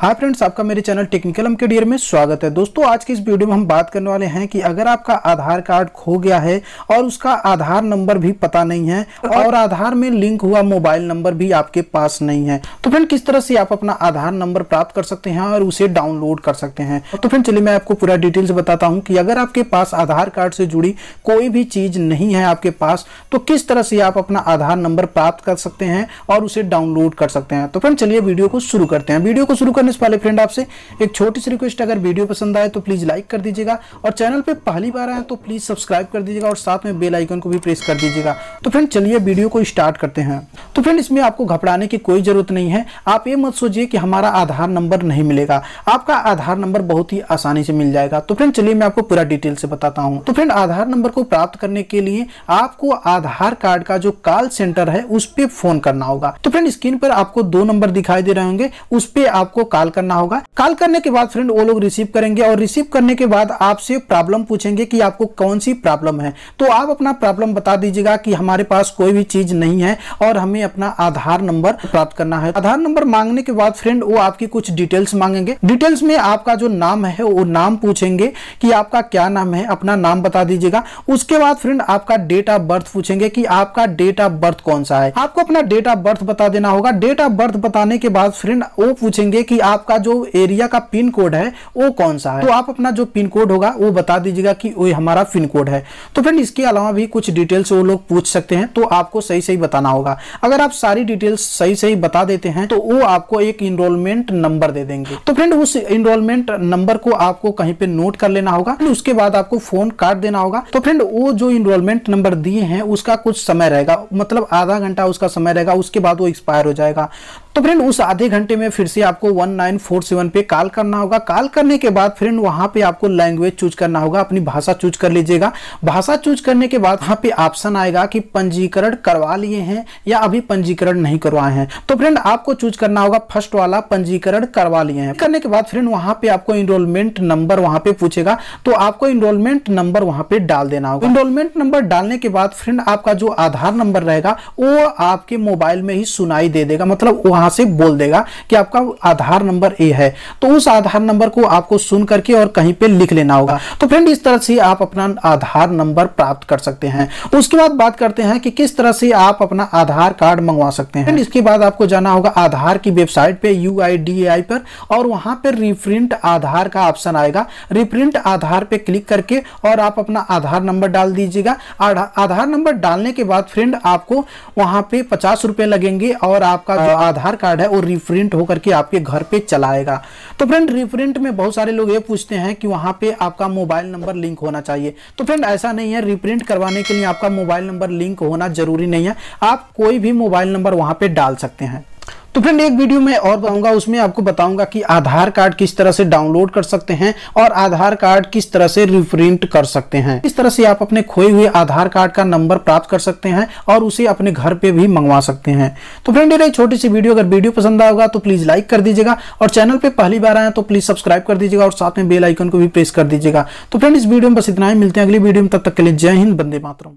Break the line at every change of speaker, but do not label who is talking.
hi friends आपका मेरे channel technical M के में स्वागत है दोस्तों आज के इस वीडियो में हम बात करने वाले हैं कि अगर आपका आधार कार्ड खो गया है और उसका आधार नंबर भी पता नहीं है और आधार में लिंक हुआ मोबाइल नंबर भी आपके पास नहीं है तो फ्रेंड किस तरह से आप अपना आधार नंबर प्राप्त कर सकते हैं और उसे डाउनलोड कर सकते हैं तो फ्रेंड चलिए मैं आपको पूरा डिटेल्स बताता हूँ कि अगर आपके पास आधार कार्ड से जुड़ी कोई भी चीज नहीं है आपके पास तो किस तरह से आप अपना आधार नंबर प्राप्त कर सकते हैं और उसे डाउनलोड कर सकते हैं तो फ्रेंड चलिए वीडियो को शुरू करते हैं वीडियो को शुरू करने करने से पहले फ्रेंड आपसे एक छोटी सी रिक्वेस्ट अगर वीडियो पसंद आए तो प्लीज़ लाइक कर दीजिएगा और चैनल पे पहली बार आए तो प्लीज़ सब्सक्राइब कर दीजिएगा और साथ में बेल आइकन को भी प्रेस कर दीजिएगा तो फ्रेंड चलिए वीडियो को स्टार्ट करते हैं तो फ्रेंड इसमें आपको घबराने की कोई ज़रूरत नहीं है आप ये मत सोचिए कि हमारा आधार नंबर नहीं मिलेगा आपका आधार नंबर बहुत ही आसानी से मिल जाएगा तो फ्रेंड चलिए मैं आपको पूरा डिटेल से बताता हूँ तो फ्रेंड आधार नंबर को प्राप्त करने के लिए आपको आधार कार्ड का जो कॉल सेंटर है उस पर फोन करना होगा तो फ्रेंड स्क्रीन पर आपको दो नंबर दिखाई दे रहे होंगे उस पर आपको कॉल करना होगा कॉल करने के बाद फ्रेंड वो लोग रिसीव करेंगे और रिसीव करने के बाद आपसे प्रॉब्लम पूछेंगे कि आपको कौन सी प्रॉब्लम है तो आप अपना प्रॉब्लम बता दीजिएगा कि हमारे पास कोई भी चीज नहीं है और हमें अपना आधार नंबर प्राप्त करना है आधार नंबर मांगने के बाद फ्रेंड वो आपकी कुछ डिटेल्स मांगेंगे डिटेल्स में आपका जो नाम है वो नाम पूछेंगे कि आपका क्या नाम है अपना नाम बता दीजिएगा उसके बाद फ्रेंड आपका डेट ऑफ बर्थ पूछेंगे कि आपका डेट ऑफ बर्थ कौन सा है आपको अपना डेट ऑफ बर्थ बता देना होगा डेट ऑफ बर्थ बताने के बाद फ्रेंड वो पूछेंगे कि आपका जो एरिया का पिन कोड है वो कौन सा है तो आप अपना जो पिन कोड होगा वो बता दीजिएगा कि वो हमारा पिन कोड है तो फ्रेंड इसके अलावा भी कुछ डिटेल्स वो लोग पूछ सकते हैं तो आपको सही सही बताना होगा अगर आप सारी डिटेल्स सही सही बता देते हैं तो वो आपको एक इनरोलमेंट नंबर दे देंगे तो फ्रेंड उस इनरोलमेंट नंबर को आपको कहीं पे नोट कर लेना होगा उसके बाद आपको फोन काट देना होगा तो फ्रेंड वो जो इनरोलमेंट नंबर दिए हैं उसका कुछ समय रहेगा मतलब आधा घंटा उसका समय रहेगा उसके बाद वो एक्सपायर हो जाएगा तो फ्रेंड उस आधे घंटे में फिर से आपको 1947 पे कॉल करना होगा कॉल करने के बाद फ्रेंड वहां पे आपको लैंग्वेज चूज करना होगा अपनी भाषा चूज कर लीजिएगा भाषा चूज करने के बाद वहां पे ऑप्शन आएगा कि पंजीकरण करवा लिए हैं या अभी पंजीकरण नहीं करवाए हैं तो फ्रेंड आपको चूज करना होगा फर्स्ट वाला पंजीकरण करवा लिए हैं करने के बाद फ्रेंड वहां पे आपको इनरोलमेंट नंबर वहां पे पूछेगा तो आपको इनरोलमेंट नंबर वहां पे डाल देना होगा इनरोलमेंट नंबर डालने के बाद फ्रेंड आपका जो आधार नंबर रहेगा वो आपके मोबाइल में ही सुनाई दे देगा मतलब वहां वहां से बोल देगा कि आपका आधार नंबर ए है तो उस आधार नंबर को आपको सुन करके और कहीं पे लिख लेना होगा तो फ्रेंड इस तरह से आप अपना आधार नंबर प्राप्त कर सकते हैं उसके बाद बात करते हैं कि किस तरह से आप अपना आधार कार्ड मंगवा सकते हैं इसके बाद आपको जाना होगा आधार की वेबसाइट पे यू पर और वहां पर रिप्रिंट आधार का ऑप्शन आएगा रिप्रिंट आधार पे क्लिक करके और आप अपना आधार नंबर डाल दीजिएगा आधार नंबर डालने के बाद फ्रेंड आपको वहां पे पचास रुपए लगेंगे और आपका जो आधार कार्ड है वो रिप्रिंट होकर के आपके घर पे चला आएगा तो फ्रेंड रिप्रिंट में बहुत सारे लोग ये पूछते हैं कि वहां पे आपका मोबाइल नंबर लिंक होना चाहिए तो फ्रेंड ऐसा नहीं है रिप्रिंट करवाने के लिए आपका मोबाइल नंबर लिंक होना जरूरी नहीं है आप कोई भी मोबाइल नंबर वहां पर डाल सकते हैं तो फ्रेंड एक वीडियो मैं और बताऊंगा उसमें आपको बताऊंगा कि आधार कार्ड किस तरह से डाउनलोड कर सकते हैं और आधार कार्ड किस तरह से रिप्रिंट कर सकते हैं किस तरह से आप अपने खोए हुए आधार कार्ड का नंबर प्राप्त कर सकते हैं और उसे अपने घर पे भी मंगवा सकते हैं तो फ्रेंड ये छोटी सी वीडियो अगर वीडियो पसंद आएगा तो प्लीज लाइक कर दीजिएगा और चैनल पर पहली बार आए तो प्लीज सब्सक्राइब कर दीजिएगा और साथ में बेलाइकन को भी प्रेस कर दीजिएगा तो फ्रेंड इस वीडियो में बस इतना ही मिलते हैं अगली वीडियो में तब तक के लिए जय हिंद बंदे मातरम